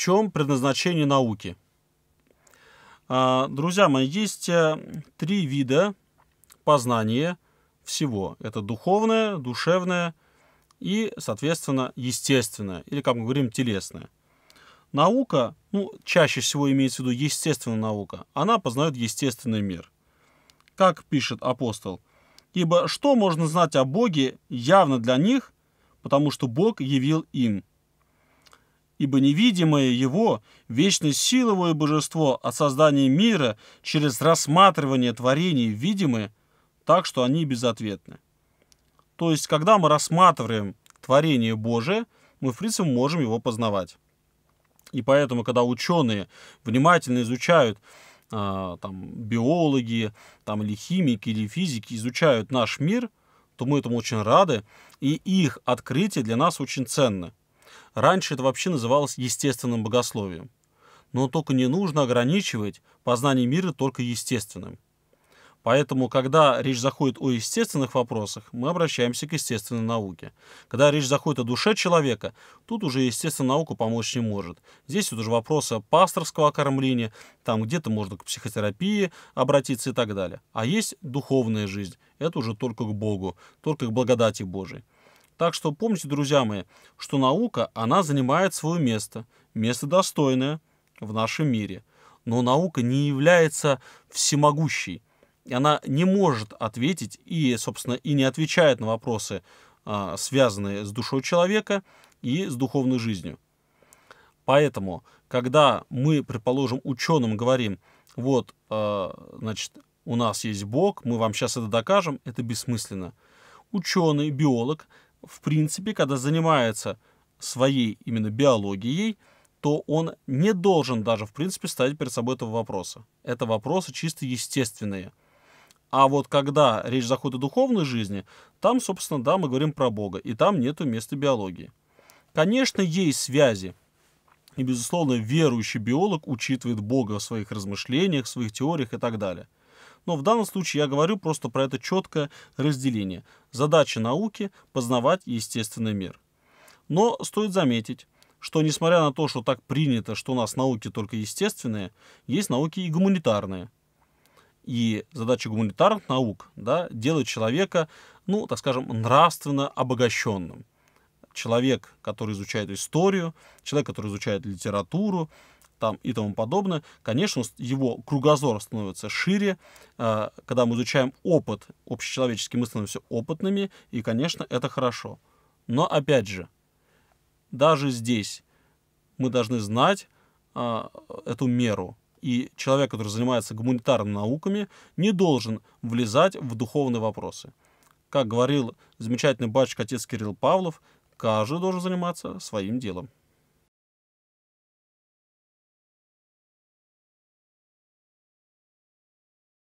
чем предназначение науки? А, друзья мои, есть э, три вида познания всего. Это духовное, душевное и, соответственно, естественное, или, как мы говорим, телесное. Наука, ну, чаще всего имеется в виду естественная наука, она познает естественный мир. Как пишет апостол, «Ибо что можно знать о Боге явно для них, потому что Бог явил им» ибо невидимое его, вечно силовое божество от создания мира через рассматривание творений видимы, так что они безответны. То есть, когда мы рассматриваем творение Божие, мы, в принципе, можем его познавать. И поэтому, когда ученые внимательно изучают, а, там, биологи, там, или химики, или физики изучают наш мир, то мы этому очень рады, и их открытие для нас очень ценны. Раньше это вообще называлось естественным богословием. Но только не нужно ограничивать познание мира только естественным. Поэтому, когда речь заходит о естественных вопросах, мы обращаемся к естественной науке. Когда речь заходит о душе человека, тут уже естественная наука помочь не может. Здесь вот уже вопросы пасторского окормления, там где-то можно к психотерапии обратиться и так далее. А есть духовная жизнь, это уже только к Богу, только к благодати Божией. Так что помните, друзья мои, что наука, она занимает свое место, место достойное в нашем мире. Но наука не является всемогущей. И она не может ответить и, собственно, и не отвечает на вопросы, а, связанные с душой человека и с духовной жизнью. Поэтому, когда мы, предположим, ученым говорим, вот, а, значит, у нас есть Бог, мы вам сейчас это докажем, это бессмысленно. Ученый, биолог в принципе, когда занимается своей именно биологией, то он не должен даже, в принципе, ставить перед собой этого вопроса. Это вопросы чисто естественные. А вот когда речь заходит о духовной жизни, там, собственно, да, мы говорим про Бога, и там нету места биологии. Конечно, есть связи, и, безусловно, верующий биолог учитывает Бога в своих размышлениях, в своих теориях и так далее – но в данном случае я говорю просто про это четкое разделение. Задача науки – познавать естественный мир. Но стоит заметить, что несмотря на то, что так принято, что у нас науки только естественные, есть науки и гуманитарные. И задача гуманитарных наук да, – делать человека, ну, так скажем, нравственно обогащенным. Человек, который изучает историю, человек, который изучает литературу, там и тому подобное. Конечно, его кругозор становится шире. А, когда мы изучаем опыт общечеловеческий, мы становимся опытными, и, конечно, это хорошо. Но, опять же, даже здесь мы должны знать а, эту меру. И человек, который занимается гуманитарными науками, не должен влезать в духовные вопросы. Как говорил замечательный батюшка отец Кирилл Павлов, каждый должен заниматься своим делом.